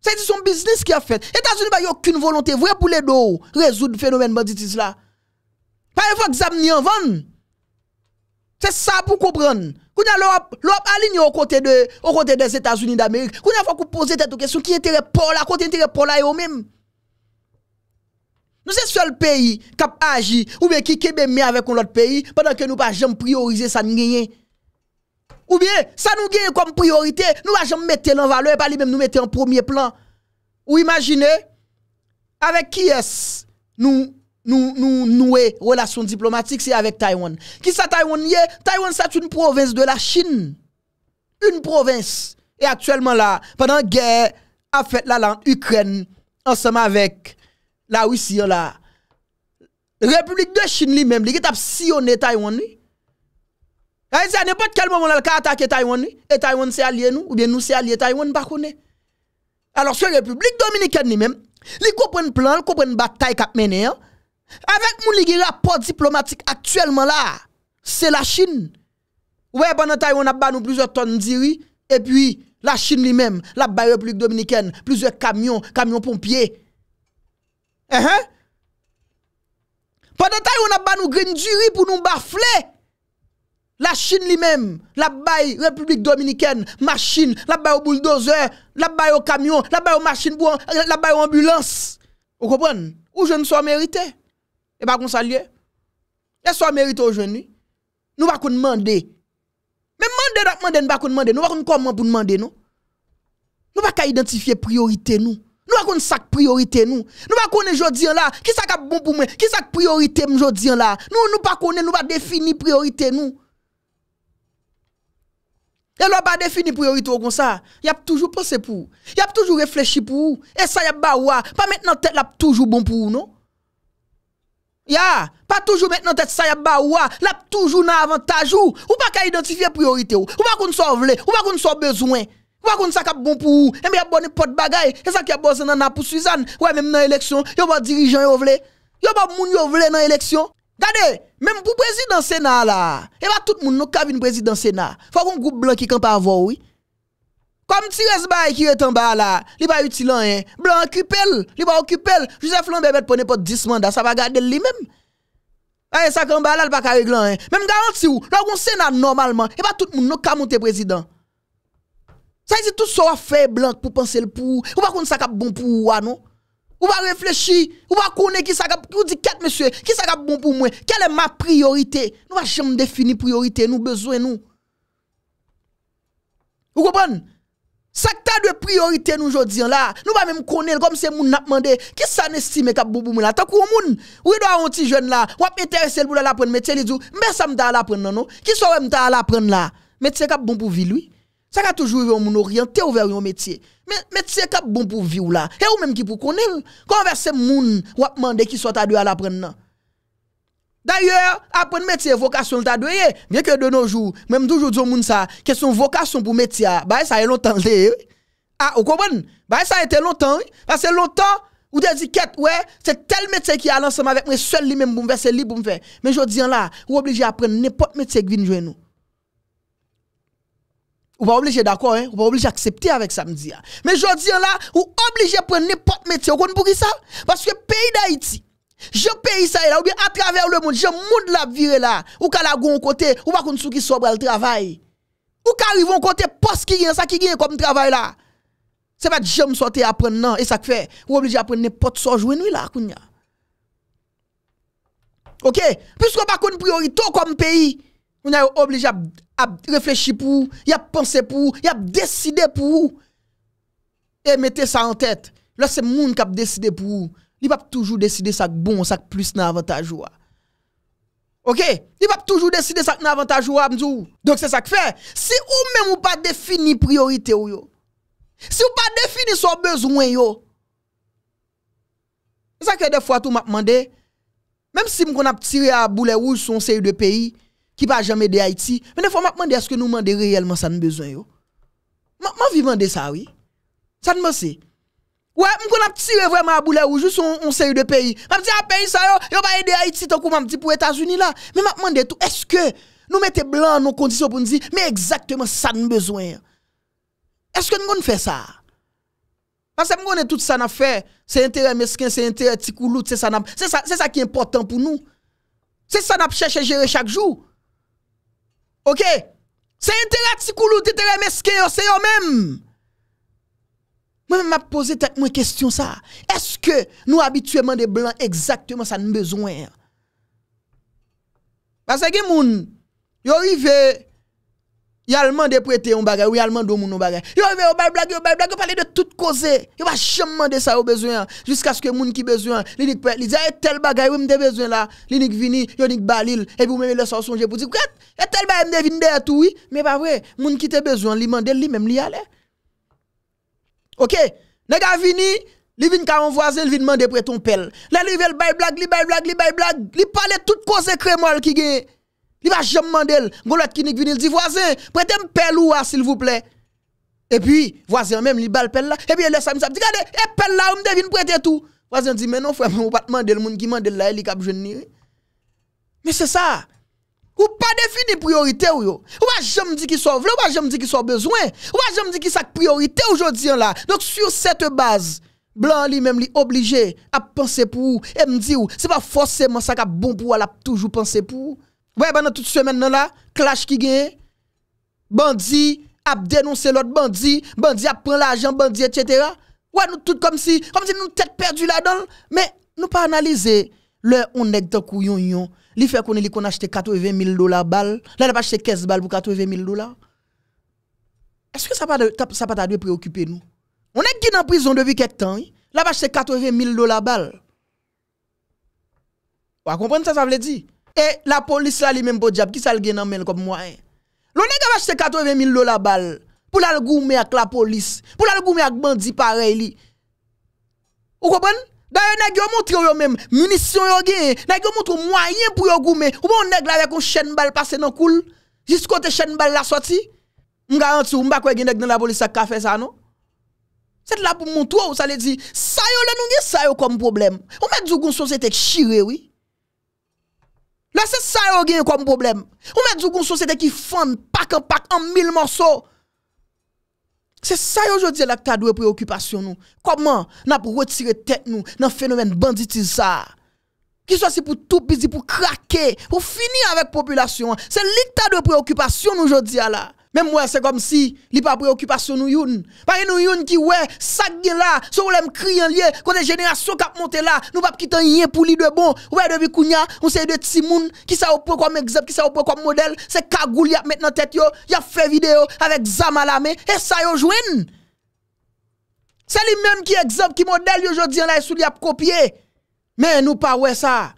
Se yon bisnis ki a fet? Etasuni ba yon kine volante, vwe pou le do, rezoud fenomen baditis la. Faye fok zam ni anvan? Se sa pou kopran? Faye fok zam ni anvan? Qu'on a aligné au côté de, au côté des États-Unis d'Amérique. Qu'on a faut poser cette question qui intérêt pour la, côté intérêt pour là, et eux même Nous sommes le seul pays qui agi, ou bien qui est avec l'autre pays pendant que nous ne pas jamais prioriser ça nous Ou bien ça nous gagne comme priorité, nous ne jamais mettre en valeur et pas lui-même nous mettre en premier plan. Ou imaginez avec qui est-ce nous nous nous nouer relations diplomatiques c'est avec Taïwan. Qui ça Taïwan Taïwan c'est une province de la Chine. Une province. Et actuellement là, pendant la guerre a fait là en Ukraine ensemble avec la Russie la République de Chine lui-même, elle qui sillonné Taïwan. C'est à n'importe quel moment là, a attaqué Taïwan. Et Taïwan c'est allié nous, ou bien nous c'est allié Taïwan, pas connaît. Alors, sur la République dominicaine lui-même, Li comprend le plan, ils comprend la bataille a hein. Avec mon ligue rapport diplomatique actuellement là, c'est la Chine. Ouais, pendant taille, on a nous plusieurs tonnes d'iri, et puis la Chine lui-même, la République dominicaine, plusieurs camions, camions pompiers. Uh Pendant taille, on a battu green d'iri pour nous bafler, La Chine lui-même, la Baie République dominicaine, machine, la Baie au bulldozer, la Baie au camion, la Baie aux machines, la Baie aux ambulances. Vous comprenez? Ou je ne sois mérité. E ba kon sa lye? E so a merito ou jwen ni? Nou bakoun mande? Men mande dak mande nou bakoun mande? Nou bakoun koman pou mande nou? Nou baka identifiye priorite nou? Nou bakoun sak priorite nou? Nou bakoun e jodi an la? Ki sak ap bon pou mwen? Ki sak priorite m jodi an la? Nou, nou bakoun e nou baka defini priorite nou? E lwa baka defini priorite ou kon sa? Yap toujou pose pou ou? Yap toujou reflechi pou ou? E sa yap ba ou a? Pa met nan tet la pou toujou bon pou ou nou? Ya, pa toujou mèt nan tèt sa yap ba ou a, lap toujou nan avantaj ou, ou pa ka identifiye priorite ou, ou pa kon so vle, ou pa kon so bezwen, ou pa kon sa kap bon pou ou, eme ya boni pot bagay, e sa ki ya bon se nan apou suizan, ou e menm nan eleksyon, yo ba dirijan yo vle, yo ba moun yo vle nan eleksyon, gade, menm pou prezident sena la, e ba tout moun nou kabin prezident sena, fwa kon goup blan ki kan pa avon ou, Kom ti res ba e kire tan ba la, li ba uti lan e. Blan kipel, li ba okipel. Jouzef lan bebet pwene po 10 manda, sa va gade li mem. A e sa kan ba la, li baka reglan e. Mem garanti ou, lakon senan normalman, e ba tout moun nou kamonte prezident. Sa e zi tout so a fe blan pou panse l pou ou. Ou bakoun sa kap bon pou ou anou. Ou bakoun reflechi, ou bakoun e ki sa kap, ou di ket monsye, ki sa kap bon pou mwen. Kel e ma priorite? Nou va chen moun defini priorite nou, bezwen nou. Ou kopon? Ça que de priorité nous aujourd'hui là, nous pas même connaître comme c'est moun n'a demandé qui ça n'estime qu'a boubou là tant qu'on moun. Oui doit un petit jeune là, ou intéressé pour la prendre métier, il dit mais ça m'ta la prendre non non. Qui soit m'ta la prendre là? Métier cap bon pour vivre lui. Ça a toujours eu moun orienté vers un métier. Mais métier cap bon pour vivre là. Et ou même qui pour connaître. Converser moun ou demander qui soit à deux à la prendre D'ailleurs, apprendre le métier, vocation t'a doué. Eh? Bien que de nos jours, même toujours dit monde ça, son vocation pour métier, bah ça été longtemps eh? Ah, vous comprenez Bah ça a été longtemps, eh? parce que longtemps ou des dit ouais, c'est tel métier qui a l'ensemble avec moi seul lui même pour me faire, c'est lui pour me faire. Mais je dis là, vous obligé à apprendre n'importe métier qui vient jouer nous. Ou pas obligé d'accord hein, ou pas obligé accepter avec ça me dit. Ah. Mais je dis là, vous obligé à prendre n'importe métier, vous comprenez pour qui ça Parce que pays d'Haïti Je peyi sa e la ou bi a traver non, le moun Je moun la vire la Ou ka la goun kote ou bakoun sou ki sobra l travay Ou ka rivon kote pos ki gen sa ki gen kom travay la Se pa di jem sote apren nan E sa kfe ou oblije apren ne pot sojwen wila akoun ya Ok? Pis kon bakoun priorito kom peyi Wina yo oblije ap reflechi pou Yap pense pou Yap deside pou E mette sa an tet La se moun kap deside pou Li pa pou toujou deside sak bon, sak plus nan avantaj ou a. Ok? Li pa pou toujou deside sak nan avantaj ou a mzou. Donk se sak fe. Si ou men mou pa defini priorite ou yo. Si ou pa defini son bezwen yo. Nen sa ke defwa tou m ap mande. Mem si m kon ap tire a boule ou son sey de peyi. Ki pa jame de Haiti. Men defwa m ap mande aske nou mande reyelman san bezwen yo. Man vivande sa ou. San m sey. Ouè, mwen kon ap tire vwèm a boulè ou, jous yon seri de peyi. Mwen ap dire a peyi sa yo, yo ba ede Haiti ton kou mwen ap dire pou Etats-Unis la. Mwen ap mande tou, eske nou mette blan nou kondisyon pou nou zi, mwen exactement sa nou bezwen. Eske mwen kon fè sa? Mwen se mwen kon etoute sa na fè, se yon terè mesken, se yon terè tikoulout, se yon terè... Se sa ki important pou nou. Se sa na p chèche jere chak jou. Ok? Se yon terè tikoulout, se yon terè mesken yo, se yo mèm. Moi-même, m'a posé tête question ça. Est-ce que nous habituellement des blancs exactement ça nous besoin? Parce que les gens, ils arrivent, ils allemand de prêter un bagage, ils allemand de mon un bagage. Ils arrivent, ils blague, ils blague, ils parlent de toute cause. Ils va jamais de ça au besoin. Jusqu'à ce que les gens qui besoin, ils disent, eh, tel bagage, ils ont besoin là. Ils disent, ils disent, balil. Et vous même, ils sont songés pour dire, eh, tel bagage, ils ont besoin de tout, oui. Mais pas vrai, les gens qui ont besoin, ils demandent, ils même, ils allaient. OK Nega a vini, li vin ka voisin, li vin demander près ton pel. Là li veut bay blague, li bay blague, li bay blague, li parle tout cause crémol qui gagne. Li va jamais mandel. Golot qui nik vini, il dit voisin, prêtez moi pel ou ah, s'il vous plaît. Et puis voisin même li bal pel là, et puis le samedi ça dit regardez, et eh, pel là on devine prêter tout. Voisin dit mais non frère, ou pas demander le monde qui mandel là, il cap jeune ni. Mais c'est ça. Ou pa defini priorite ou yo. Ou a jom di ki so vle, ou a jom di ki so bezwen. Ou a jom di ki sak priorite ou jodiyan la. Donk sur sete baz, blan li menm li oblije ap panse pou ou. E mdi ou, se pa forceman sak ap bon pou ou, ap toujou panse pou ou. Ou a banan tout semen nan la, clash ki gen, bandi ap denonsen lot bandi, bandi ap pren la ajan bandi, etc. Ou a nou tout kom si, kom si nou tèk perdu la don, men nou pa analize le onekdok ou yon yon. Li fait qu'on qu'on acheté 80 000 dollars balle. Là, il a acheté 15 balles pour 80 000 dollars. Est-ce que ça pas ça pas de préoccuper nous? On est qui en prison depuis quelques temps. Hein? Là, il a acheté 80 000 dollars balle. Vous comprenez ça, ça veut dire? Et la police là, lui-même, pour diable, qui ça le gagne en comme moi L'on est acheté 80 000 dollars balle pour la goumer avec la police, pour la goumer avec bandit pareil. Vous comprenez? Da yon neg yon montri yon menm, munisyon yon gen, neg yon montri yon mwayen pou yon goumen, ou bon neg la vek yon chen bal pase yon koul, jist kote chen bal la soti, mga renti ou mba kwe gen neg den la boli sa kafe sa, no? Set la pou montri ou sa le di, sayo le nou gen sayo kom problem, ou men djou goun sosete ki shire, oui? La se sayo gen yon kom problem, ou men djou goun sosete ki fon, pak an pak, an mil morsou, Se sa yo jodi la ki ta dwe preokupasyon nou. Koman nan pou wetire tek nou nan fenomen banditisar. Ki sosi pou tou pizi, pou krake, pou fini avèk populasyon. Se li ki ta dwe preokupasyon nou jodi la. Même moi, c'est comme si, il pas préoccupation nous youn. Pas nous youn qui ouais, ça gen là, so ou l'aime crier lieu, quand les générations qui monté là, nous pas quitter rien pour lui de bon. Ouais, depuis kounya, on sait de timoun, qui ça quoi comme exemple, qui ça quoi comme modèle, c'est Kagoul y a maintenant tête yo, y'a a fait vidéo avec Zama la et ça yo jouen. C'est lui-même qui exemple, qui modèle yo jodi l'a sou li a copié. Mais nous pas ouais ça.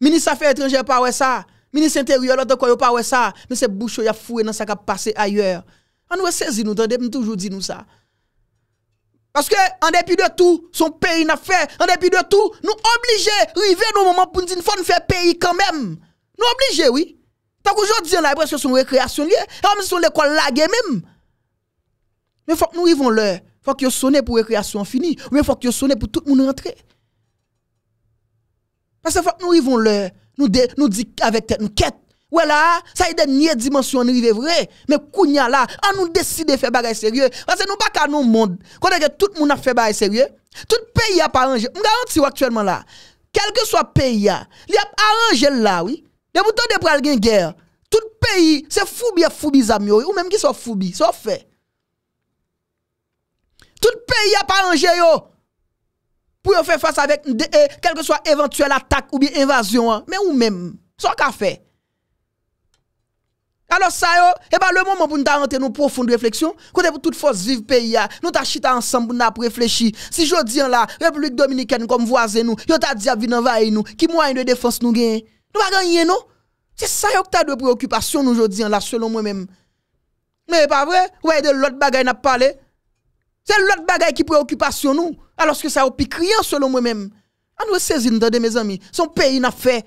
Ministre affaires étrangères pas ouais ça. Mini senter yon lote kwa yon pa we sa, men se boucho ya fwe nan sa ka pase ayer. An we sezi nou, tan dep ni toujou di nou sa. Paske an depi de tou, son peyi na fe, an depi de tou, nou oblije, rive nou mouman pou ni din, fwa nou fe peyi kan men. Nou oblije, oui. Tak oujou di yon la, epwè se son rekreasyon liye, ame se son le kwa lagye men. Men fwa ki nou yon sonne pou rekreasyon fini, men fwa ki yon sonne pou tout moun rentre. Paske fwa ki nou yon sonne pou rekreasyon fini, Nou di avèk tè, nou kèt. Ouè la, sa yè denye dimensyon nou vive vre. Mè kounya la, an nou deside fè bagay sèrye. Wase nou baka nou moun. Kone ke tout moun ap fè bagay sèrye. Tout peyi ap aranje. M garanti wak tèlman la. Kelke swa peyi a. Li ap aranje la, oui. De bouton de pral gen gèr. Tout peyi, se fubi a fubi zami yo. Ou mèm ki sou fubi, sou fè. Tout peyi ap aranje yo. pour faire face avec eh, quelle que soit éventuelle attaque ou bien invasion. Hein. Mais ou même, soit qu'a fait. Alors ça, et eh pas ben, le moment pour nous rentrer dans une profonde réflexion, côté pour toute force vivre pays, nous t'achita ensemble pour nous réfléchir. Si je dis la République dominicaine comme voisin nous, yo t'a dit venir envahir nous, qui moyen de défense nous gagne Nous pas gagner non C'est ça que ta de préoccupation nous aujourd'hui là selon moi-même. Mais pas vrai, ouais de l'autre bagaille n'a parlé, c'est l'autre bagaille qui préoccupation nous. Alors que ça au plus rien selon moi-même. On ah, nous saisir de mes amis. Son pays n'a fait.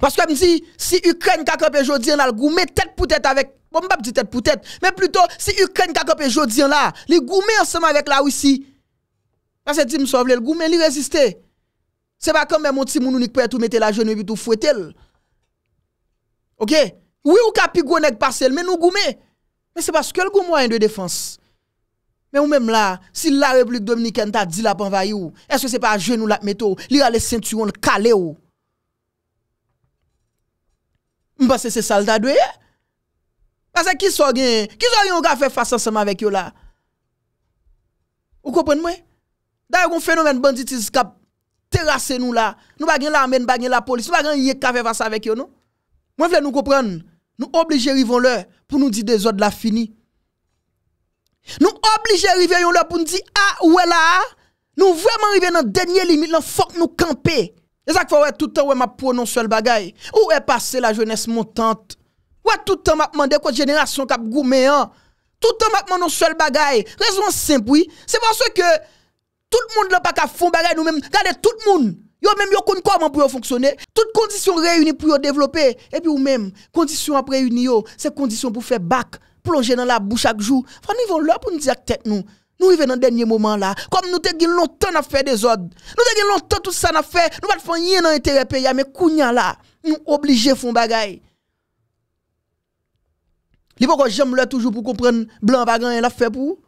Parce que je me dis, si Ukraine a campé aujourd'hui, on a goumé tête pour tête avec. Bon, pas dit tête pour tête. Mais plutôt, si Ukraine a campé aujourd'hui, là, les goumé ensemble avec la Russie. Parce que me sauve le goumé, il Ce C'est pas comme même un petit moun qui peut tout mettre la genouille et tout fouetter. Ok? Oui, ou ka pi mais nous goumé. Mais c'est parce que le goumé moyen de défense. Men ou menm la, si la Republik Dominiken ta di la panvay ou, eswe se pa a jwen nou la met ou, li alè sentyon kalè ou. Mwen pasè se salta dwe. Pasè ki so gen, ki so gen ou ka fe fasa seman vek yo la. Ou kopren mwen? Da yon fenomen banditiz ka terase nou la, nou bagen la men, bagen la polis, nou bagen yè ka fe fasa vek yo nou. Mwen vle nou kopren, nou oblige rivon lè, pou nou di dezod la fini. Nou oblige rive yon lò pou nou di a ou e la a Nou vwèman rive nan denye limit lan fòk nou kampe E zak fò wè toutan wèman prononswèl bagay Ou wè passe la jounès montante Wè toutan wèman dek wò jenèrasyon kap goumeyan Toutan wèman non swèl bagay Rezon sempoui Se panso ke tout moun lò pa kap fon bagay nou mèm Gade tout moun Yo mèm yo kon kòman pou yo fonksyonè Tout kondisyon reyouni pou yo devlopè E pi ou mèm Kondisyon ap reyouni yo Se kondisyon pou fè bak Ou mèm plonger dans la bouche chaque jour. Faut nous là pour nous dire tête nous. Nous dans le dernier moment là. Comme nous avons longtemps à faire des ordres. Nous avons longtemps tout ça à faire. Nous ne faisons rien dans l'intérêt pays. Mais Kounia là, nous obligés de faire des choses. Il faut que toujours pour comprendre blanc bagan et la fait pour.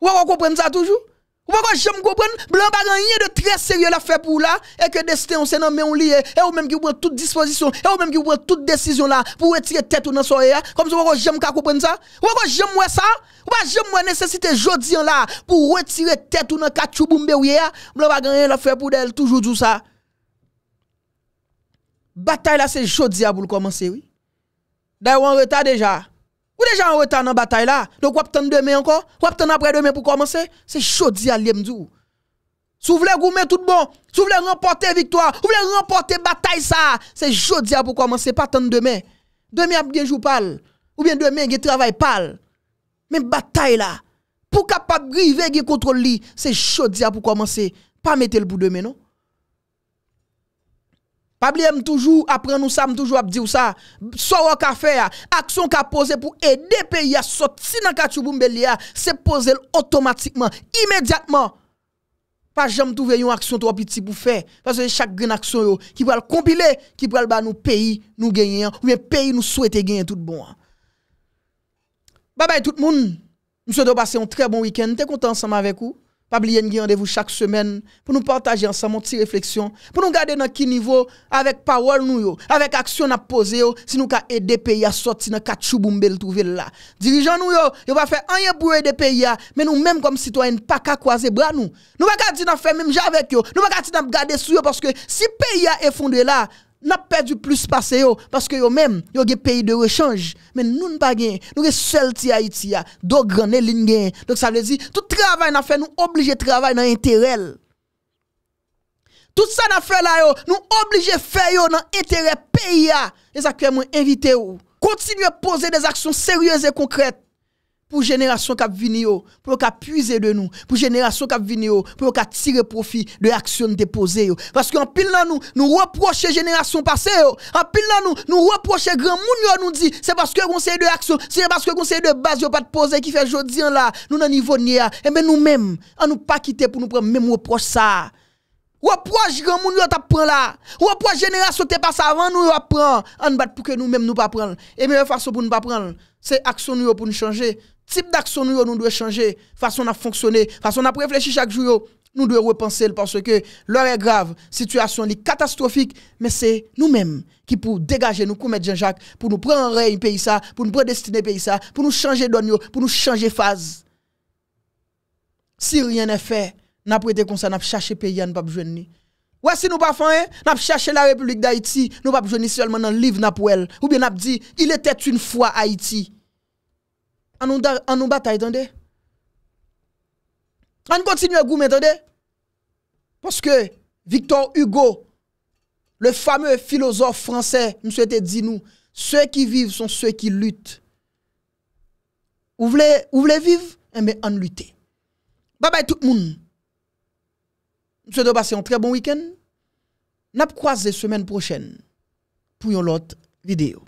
Ou on comprend ça toujours? Ou pa kon jem koupen blan bagan yon de tre serye la fe pou la E ke deste yon se nan men yon liye E ou menm ki ou pre tout dispozisyon E ou menm ki ou pre tout desisyon la Pou wetire tet ou nan soye Kom se ou kon jem kakoupen sa Ou kon jem mwen sa Ou kon jem mwen nesesite jodian la Pou wetire tet ou nan katou bumbye ou ye Blan bagan yon la fe pou del toujou djou sa Batay la se jodian pou l komanse Da yon weta deja Ou déjà en retard dans la bataille là. Donc, ou attendre demain encore. Ou attendre après demain pour commencer. C'est chaud d'y aller, m'dou. Si vous voulez tout tout bon, si vous voulez remporter victoire, si vous voulez remporter bataille ça, c'est chaud jodi pour commencer, pas attendre demain. Demain, il y jour pal, ou bien demain, il y travail pal. Mais bataille là, pour capable de griver, c'est chaud c'est jodi pour commencer, pas mettre le bout de demain, non? Ableye m toujou apren nou sa, m toujou ap di ou sa. So wak a fe a. Aksyon ka pose pou ede peyi a sot si nan kachou pou mbeli a. Se pose l otomatikman, imediatman. Fajan m tou ve yon aksyon tou ap iti pou fe. Fajan yon chak grin aksyon yo. Ki vwal kompile, ki vwal ba nou peyi nou genyen. Ou men peyi nou souete genyen tout bon. Babay tout moun. M se do pase yon tre bon wikend. Te kontan saman vek ou. Pas oublier de rendez-vous chaque semaine pour nous partager ensemble une petite réflexion, pour nous garder dans quel niveau, avec parole nous, avec action à poser, si nous aider pays à sortir dans le trouver là. dirigeant nous, yo, va faire rien pour aider le pays, mais nous même comme citoyens, pas qu'à croiser bras nous. Nous pas dire faire même avec eux, nous pas garder sur eux parce que si le pays est effondré là, n'a perdu plus passé yo parce que yo même yo des pays de rechange mais nous ne pas nous sommes seuls ti Haïti a do donc ça veut dire tout travail n'a fait nous obligé travail dans intérêt tout ça n'a fait là nous obligé faire yo dans intérêt pays a et ça que invité ou continuer à poser des actions sérieuses et concrètes pour génération qui vini pour qu'a puiser de nous pour génération qui vini pour qu'a tirer profit de action déposée parce qu'en pile là nous nous reprocher génération passées. en pile là nous nous reprocher grand monde nous dit c'est parce que conseil de action c'est parce que conseil de base yo pas de poser qui fait jodi là nous dans niveau ni et eh ben nous mêmes on nous pas quitter pour nous prendre même reproche ça Reproche grand monde yo t'a prend là. Reproche génération t'es passé avant nous yo en bat pour que nous même nous pas prendre. Et meilleure façon pour nous pas prendre, c'est action nous pour nous changer type d'action nous, nous devons changer, façon à fonctionner, façon à réfléchir chaque jour, nous devons repenser parce que l'heure est grave, situation est catastrophique, mais c'est nous-mêmes qui pour dégager nous commettre Jean-Jacques, pour nous prendre en règne pays ça, pour nous prédestiner pays ça, pour nous changer d'onio, pour nous changer phase. Si rien n'est fait, n'a prêté comme ça, n'a cherché pays, n'a pas besoin de Ouais, si nous pas fait, n'a cherché la République d'Haïti, nous pas besoin seulement dans le livre n'a ou bien n'a dit il était une fois Haïti à nous, bataille, On continue à goûter, Parce que Victor Hugo, le fameux philosophe français, nous souhaitait dit nous, ceux qui vivent sont ceux qui luttent. Vous voulez, vivre? mais eh en lutter Bye bye tout le monde. Nous souhaitons passer un très bon week-end. pas la semaine prochaine pour une autre vidéo.